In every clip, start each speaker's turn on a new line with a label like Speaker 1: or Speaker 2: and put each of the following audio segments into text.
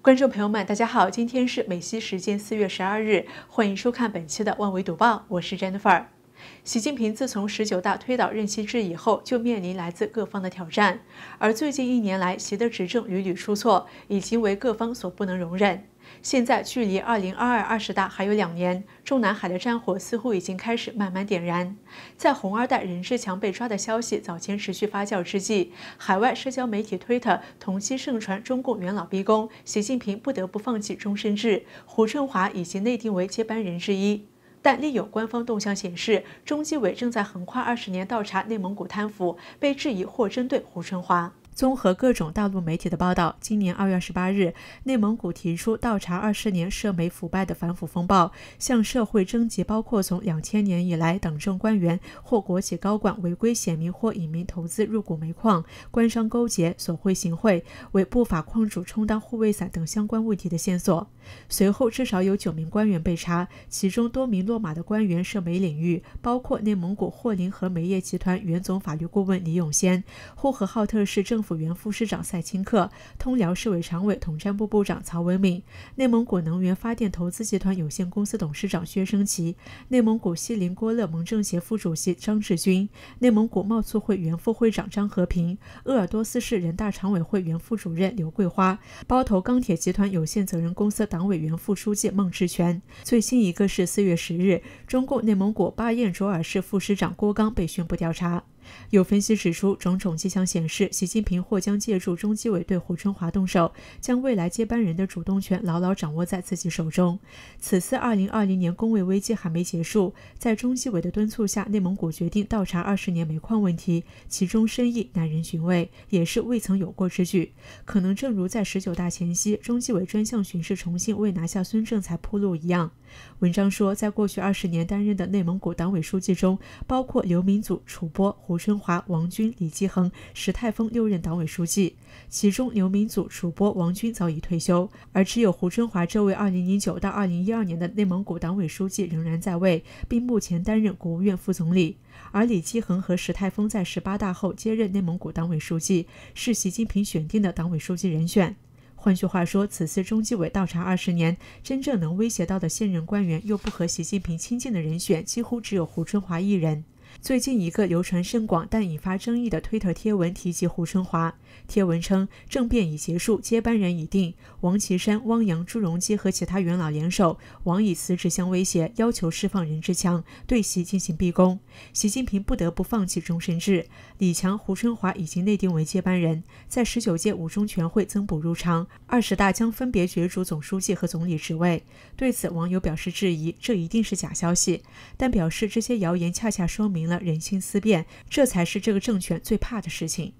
Speaker 1: 观众朋友们，大家好！今天是美西时间四月十二日，欢迎收看本期的《万维独报》，我是 Jennifer。习近平自从十九大推倒任期制以后，就面临来自各方的挑战，而最近一年来，习的执政屡屡出错，已经为各方所不能容忍。现在距离二零二二二十大还有两年，中南海的战火似乎已经开始慢慢点燃。在红二代任志强被抓的消息早前持续发酵之际，海外社交媒体推特同期盛传中共元老逼宫，习近平不得不放弃终身制，胡春华已经内定为接班人之一。但另有官方动向显示，中纪委正在横跨二十年倒查内蒙古贪腐，被质疑或针对胡春华。综合各种大陆媒体的报道，今年二月二十八日，内蒙古提出倒查二十年涉煤腐败的反腐风暴，向社会征集包括从两千年以来党政官员或国企高管违规显名或隐名投资入股煤矿、官商勾结、索贿行贿、为不法矿主充当护卫伞等相关问题的线索。随后，至少有九名官员被查，其中多名落马的官员涉煤领域，包括内蒙古霍林河煤业集团原总法律顾问李永先、呼和浩特市政府。府原副市长赛钦克，通辽市委常委、统战部部长曹文敏，内蒙古能源发电投资集团有限公司董事长薛升奇，内蒙古锡林郭勒盟政协副主席张志军，内蒙古贸促会原副会长张和平，鄂尔多斯市人大常委会原副主任刘桂花，包头钢铁集团有限责任公司党委原副书记孟志全。最新一个是四月十日，中共内蒙古巴彦淖尔市副市长郭刚被宣布调查。有分析指出，种种迹象显示，习近平或将借助中纪委对胡春华动手，将未来接班人的主动权牢牢掌握在自己手中。此次2020年工位危机还没结束，在中纪委的敦促下，内蒙古决定倒查二十年煤矿问题，其中深意耐人寻味，也是未曾有过之举。可能正如在十九大前夕，中纪委专项巡视重庆为拿下孙政才铺路一样。文章说，在过去二十年担任的内蒙古党委书记中，包括刘明祖、楚波、胡。胡春华、王军、李继恒、石泰峰六任党委书记，其中刘明祖、楚波、王军早已退休，而只有胡春华这位2009到2012年的内蒙古党委书记仍然在位，并目前担任国务院副总理。而李继恒和石泰峰在十八大后接任内蒙古党委书记，是习近平选定的党委书记人选。换句话说，此次中纪委倒查二十年，真正能威胁到的现任官员又不和习近平亲近的人选，几乎只有胡春华一人。最近一个流传甚广但引发争议的推特贴文提及胡春华。贴文称政变已结束，接班人已定，王岐山、汪洋、朱镕基和其他元老联手，王以辞职相威胁，要求释放任志强，对习进行逼宫。习近平不得不放弃终身制，李强、胡春华已经内定为接班人，在十九届五中全会增补入常。二十大将分别角逐总书记和总理职位。对此，网友表示质疑，这一定是假消息，但表示这些谣言恰恰说明。明了人心思变，这才是这个政权最怕的事情。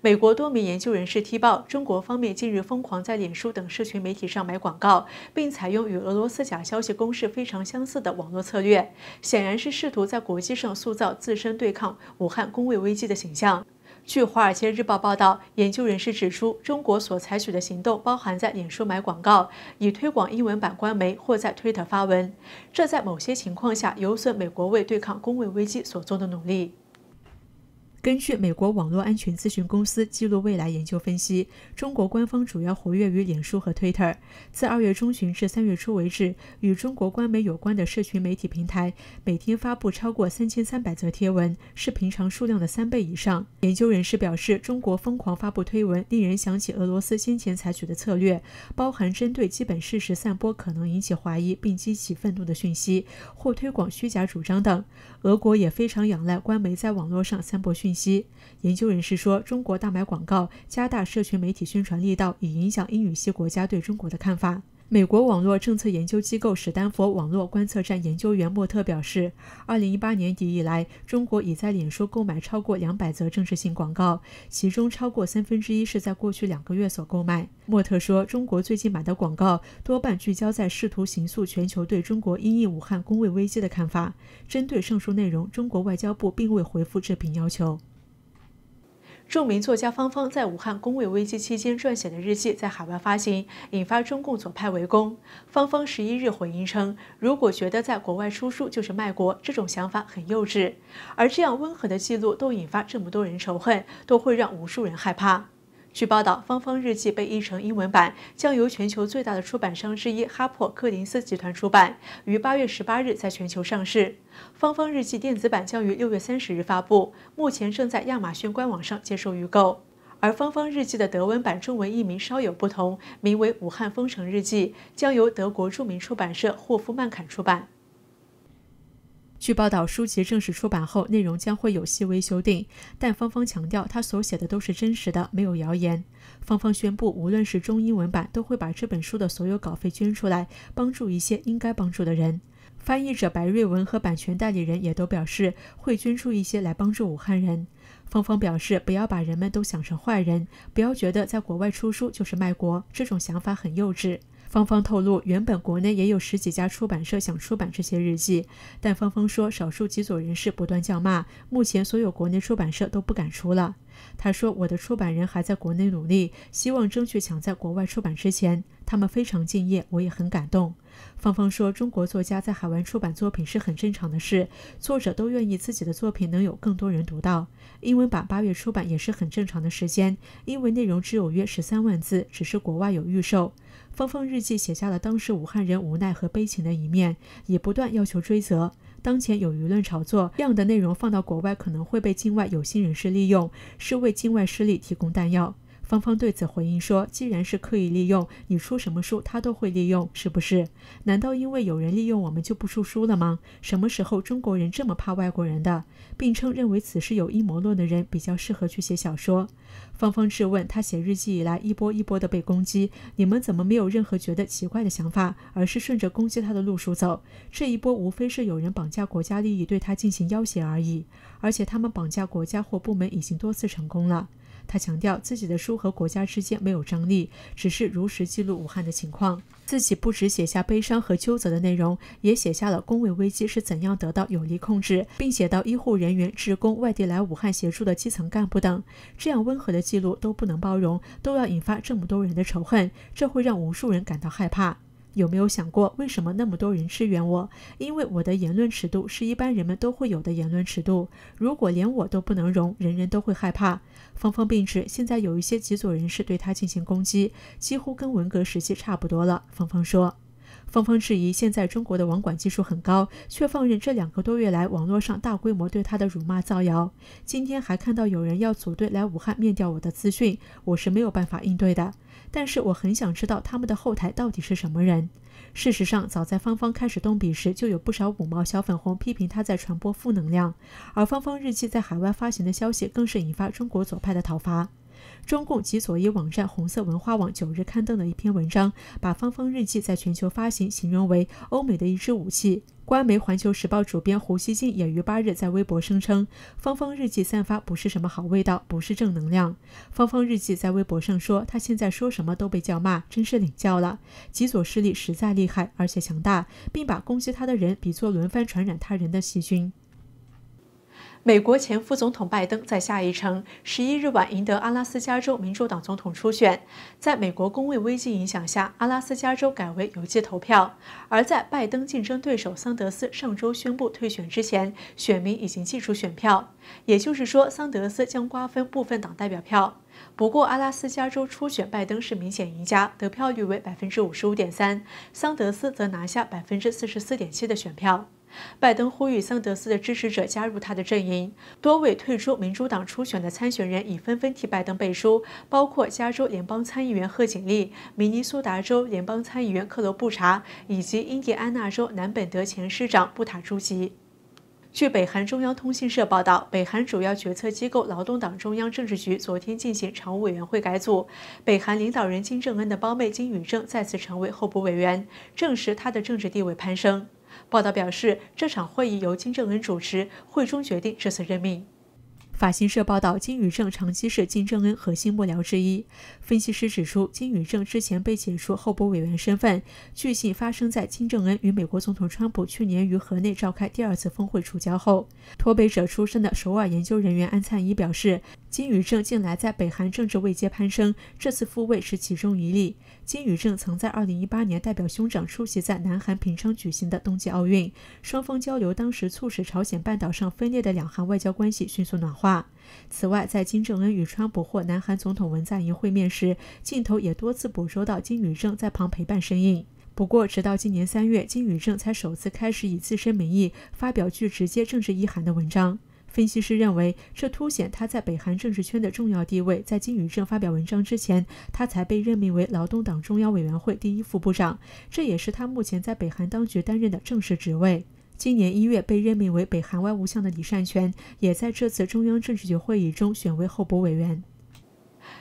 Speaker 1: 美国多名研究人士踢爆，中国方面近日疯狂在脸书等社群媒体上买广告，并采用与俄罗斯假消息攻势非常相似的网络策略，显然是试图在国际上塑造自身对抗武汉工卫危机的形象。据《华尔街日报》报道，研究人士指出，中国所采取的行动包含在脸书买广告，以推广英文版官媒或在推特发文，这在某些情况下有损美国为对抗工位危机所做的努力。根据美国网络安全咨询公司记录未来研究分析，中国官方主要活跃于脸书和推特。自二月中旬至三月初为止，与中国官媒有关的社群媒体平台每天发布超过三千三百则贴文，是平常数量的三倍以上。研究人士表示，中国疯狂发布推文，令人想起俄罗斯先前采取的策略，包含针对基本事实散播可能引起怀疑并激起愤怒的讯息，或推广虚假主张等。俄国也非常仰赖官媒在网络上散播讯。息。研究人士说，中国大买广告，加大社群媒体宣传力道，以影响英语系国家对中国的看法。美国网络政策研究机构史丹佛网络观测站研究员莫特表示，二零一八年底以来，中国已在脸书购买超过两百则政治性广告，其中超过三分之一是在过去两个月所购买。莫特说，中国最近买的广告多半聚焦在试图形塑全球对中国因应武汉工卫危机的看法。针对上述内容，中国外交部并未回复这笔要求。著名作家方方在武汉工位危机期间撰写的日记在海外发行，引发中共左派围攻。方方十一日回应称：“如果觉得在国外出书就是卖国，这种想法很幼稚。而这样温和的记录都引发这么多人仇恨，都会让无数人害怕。”据报道，《芳芳日记》被译成英文版，将由全球最大的出版商之一哈珀柯林斯集团出版，于八月十八日在全球上市。《芳芳日记》电子版将于六月三十日发布，目前正在亚马逊官网上接受预购。而《芳芳日记》的德文版中文译名稍有不同，名为《武汉封城日记》，将由德国著名出版社霍夫曼坎出版。据报道，书籍正式出版后，内容将会有细微修订，但芳芳强调，她所写的都是真实的，没有谣言。芳芳宣布，无论是中英文版，都会把这本书的所有稿费捐出来，帮助一些应该帮助的人。翻译者白瑞文和版权代理人也都表示，会捐出一些来帮助武汉人。芳芳表示，不要把人们都想成坏人，不要觉得在国外出书就是卖国，这种想法很幼稚。芳芳透露，原本国内也有十几家出版社想出版这些日记，但芳芳说，少数极左人士不断叫骂，目前所有国内出版社都不敢出了。她说，我的出版人还在国内努力，希望争取抢在国外出版之前。他们非常敬业，我也很感动。芳芳说，中国作家在海外出版作品是很正常的事，作者都愿意自己的作品能有更多人读到。英文版八月出版也是很正常的时间，因为内容只有约十三万字，只是国外有预售。峰峰日记写下了当时武汉人无奈和悲情的一面，也不断要求追责。当前有舆论炒作这样的内容放到国外，可能会被境外有心人士利用，是为境外势力提供弹药。芳芳对此回应说：“既然是刻意利用，你出什么书，他都会利用，是不是？难道因为有人利用我们，就不出书了吗？什么时候中国人这么怕外国人的？”并称认为此事有阴谋论的人比较适合去写小说。芳芳质问他：“写日记以来，一波一波的被攻击，你们怎么没有任何觉得奇怪的想法，而是顺着攻击他的路数走？这一波无非是有人绑架国家利益，对他进行要挟而已。而且他们绑架国家或部门已经多次成功了。”他强调自己的书和国家之间没有张力，只是如实记录武汉的情况。自己不止写下悲伤和纠责的内容，也写下了工位危机是怎样得到有力控制，并写到医护人员、职工、外地来武汉协助的基层干部等。这样温和的记录都不能包容，都要引发这么多人的仇恨，这会让无数人感到害怕。有没有想过为什么那么多人支援我？因为我的言论尺度是一般人们都会有的言论尺度。如果连我都不能容，人人都会害怕。芳芳并指，现在有一些极左人士对他进行攻击，几乎跟文革时期差不多了。芳芳说。芳芳质疑，现在中国的网管技术很高，却放任这两个多月来网络上大规模对他的辱骂、造谣。今天还看到有人要组队来武汉灭掉我的资讯，我是没有办法应对的。但是我很想知道他们的后台到底是什么人。事实上，早在芳芳开始动笔时，就有不少五毛小粉红批评他在传播负能量，而芳芳日记在海外发行的消息，更是引发中国左派的讨伐。中共及左翼网站《红色文化网》九日刊登的一篇文章，把《芳芳日记》在全球发行形容为欧美的一支武器。官媒《环球时报》主编胡锡进也于八日在微博声称，《芳芳日记》散发不是什么好味道，不是正能量。《芳芳日记》在微博上说，他现在说什么都被叫骂，真是领教了。极左势力实在厉害，而且强大，并把攻击他的人比作轮番传染他人的细菌。美国前副总统拜登在下一城十一日晚赢得阿拉斯加州民主党总统初选。在美国工位危机影响下，阿拉斯加州改为邮寄投票。而在拜登竞争对手桑德斯上周宣布退选之前，选民已经寄出选票。也就是说，桑德斯将瓜分部分党代表票。不过，阿拉斯加州初选拜登是明显赢家，得票率为百分之五十五点三，桑德斯则拿下百分之四十四点七的选票。拜登呼吁桑德斯的支持者加入他的阵营。多位退出民主党初选的参选人已纷纷替拜登背书，包括加州联邦参议员贺锦丽、明尼苏达州联邦参议员克罗布查以及印第安纳州南本德前市长布塔朱吉。据北韩中央通讯社报道，北韩主要决策机构劳动党中央政治局昨天进行常务委员会改组，北韩领导人金正恩的胞妹金宇正再次成为候补委员，证实他的政治地位攀升。报道表示，这场会议由金正恩主持，会中决定这次任命。法新社报道，金宇正长期是金正恩核心幕僚之一。分析师指出，金宇正之前被解除候补委员身份，据悉发生在金正恩与美国总统川普去年于河内召开第二次峰会触交后。脱北者出身的首尔研究人员安灿一表示。金宇正近来在北韩政治位阶攀升，这次复位是其中一例。金宇正曾在2018年代表兄长出席在南韩平昌举行的冬季奥运，双方交流当时促使朝鲜半岛上分裂的两韩外交关系迅速暖化。此外，在金正恩与川普或南韩总统文在寅会面时，镜头也多次捕捉到金宇正在旁陪伴身影。不过，直到今年三月，金宇正才首次开始以自身名义发表具直接政治意涵的文章。分析师认为，这凸显他在北韩政治圈的重要地位。在金宇正发表文章之前，他才被任命为劳动党中央委员会第一副部长，这也是他目前在北韩当局担任的正式职位。今年一月被任命为北韩外务相的李善权，也在这次中央政治局会议中选为候补委员。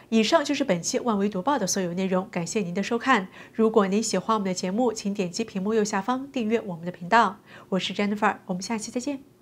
Speaker 1: 以上就是本期万维读报的所有内容，感谢您的收看。如果您喜欢我们的节目，请点击屏幕右下方订阅我们的频道。我是 Jennifer，我们下期再见。